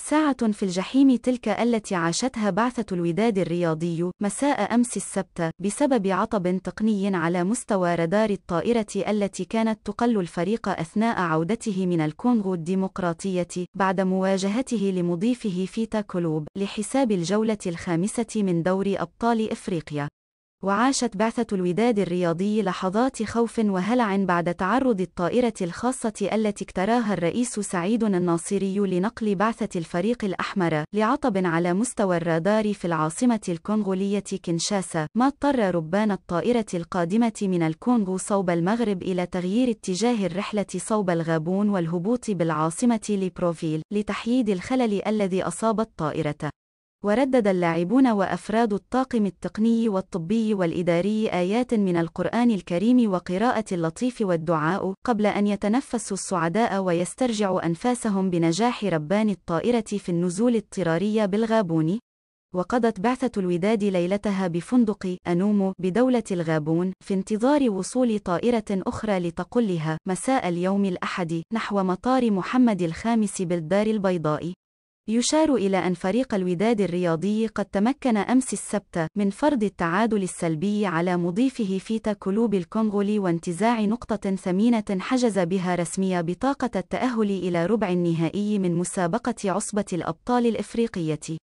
ساعة في الجحيم تلك التي عاشتها بعثة الوداد الرياضي مساء أمس السبت بسبب عطب تقني على مستوى رادار الطائرة التي كانت تقل الفريق أثناء عودته من الكونغو الديمقراطية بعد مواجهته لمضيفه فيتا كلوب لحساب الجولة الخامسة من دور أبطال إفريقيا وعاشت بعثة الوداد الرياضي لحظات خوف وهلع بعد تعرض الطائرة الخاصة التي اكتراها الرئيس سعيد الناصري لنقل بعثة الفريق الأحمر لعطب على مستوى الرادار في العاصمة الكونغولية كينشاسا، ما اضطر ربان الطائرة القادمة من الكونغو صوب المغرب إلى تغيير اتجاه الرحلة صوب الغابون والهبوط بالعاصمة لبروفيل لتحييد الخلل الذي أصاب الطائرة. وردد اللاعبون وأفراد الطاقم التقني والطبي والإداري آيات من القرآن الكريم وقراءة اللطيف والدعاء قبل أن يتنفسوا الصعداء ويسترجعوا أنفاسهم بنجاح ربان الطائرة في النزول اضطراري بالغابون وقضت بعثة الوداد ليلتها بفندق أنومو بدولة الغابون في انتظار وصول طائرة أخرى لتقلها مساء اليوم الأحد نحو مطار محمد الخامس بالدار البيضاء يشار إلى أن فريق الوداد الرياضي قد تمكن أمس السبت من فرض التعادل السلبي على مضيفه فيتا كلوب الكونغولي وانتزاع نقطة ثمينة حجز بها رسمية بطاقة التأهل إلى ربع النهائي من مسابقة عصبة الأبطال الإفريقية